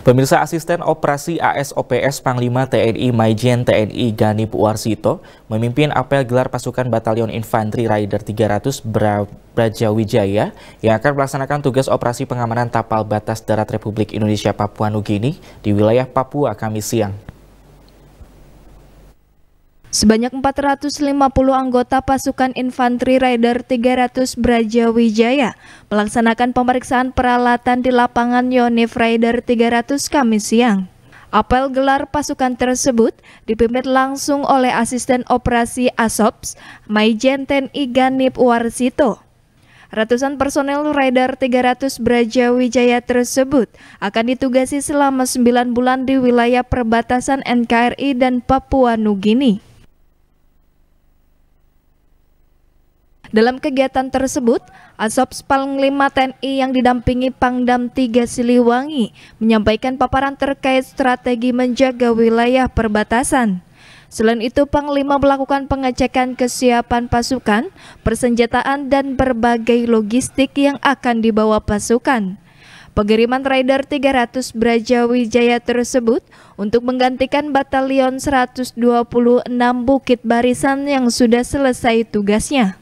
Pemirsa Asisten Operasi ASOPS Panglima TNI Majen TNI Gani Puwarsito memimpin apel gelar pasukan Batalion Infanteri Rider 300 Bra Brajawijaya yang akan melaksanakan tugas operasi pengamanan tapal batas darat Republik Indonesia Papua Nugini di wilayah Papua Kamis siang. Sebanyak 450 anggota pasukan infanteri Raider 300 Brajawijaya melaksanakan pemeriksaan peralatan di lapangan Yonif Raider 300 Kamis siang. Apel gelar pasukan tersebut dipimpin langsung oleh Asisten Operasi ASOPS, Maijen TNI Ganip Warsito. Ratusan personel Raider 300 Brajawijaya tersebut akan ditugasi selama 9 bulan di wilayah perbatasan NKRI dan Papua Nugini. Dalam kegiatan tersebut, Asops Panglima TNI yang didampingi Pangdam 3 Siliwangi menyampaikan paparan terkait strategi menjaga wilayah perbatasan. Selain itu, Panglima melakukan pengecekan kesiapan pasukan, persenjataan, dan berbagai logistik yang akan dibawa pasukan. Pengiriman Raider 300 Brajawijaya tersebut untuk menggantikan Batalion 126 Bukit Barisan yang sudah selesai tugasnya.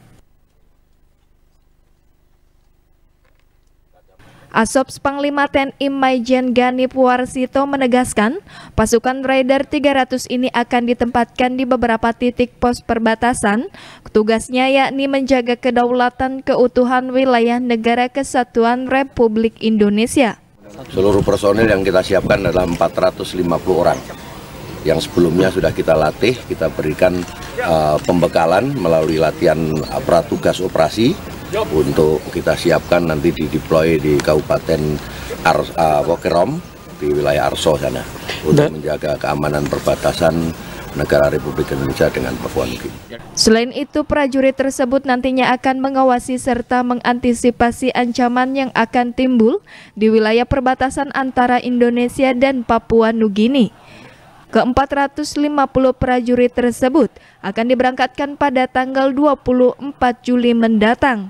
Asops Panglima TNI Majen Gani Puarsito menegaskan, pasukan Raider 300 ini akan ditempatkan di beberapa titik pos perbatasan. Tugasnya yakni menjaga kedaulatan keutuhan wilayah negara kesatuan Republik Indonesia. Seluruh personil yang kita siapkan adalah 450 orang yang sebelumnya sudah kita latih, kita berikan uh, pembekalan melalui latihan eh, pratugas operasi untuk kita siapkan nanti di deploy di Kabupaten Ar uh, Wokerom di wilayah Arso sana untuk menjaga keamanan perbatasan negara Republik Indonesia dengan Papua Nugini. Selain itu, prajurit tersebut nantinya akan mengawasi serta mengantisipasi ancaman yang akan timbul di wilayah perbatasan antara Indonesia dan Papua Nugini. Ke-450 prajurit tersebut akan diberangkatkan pada tanggal 24 Juli mendatang.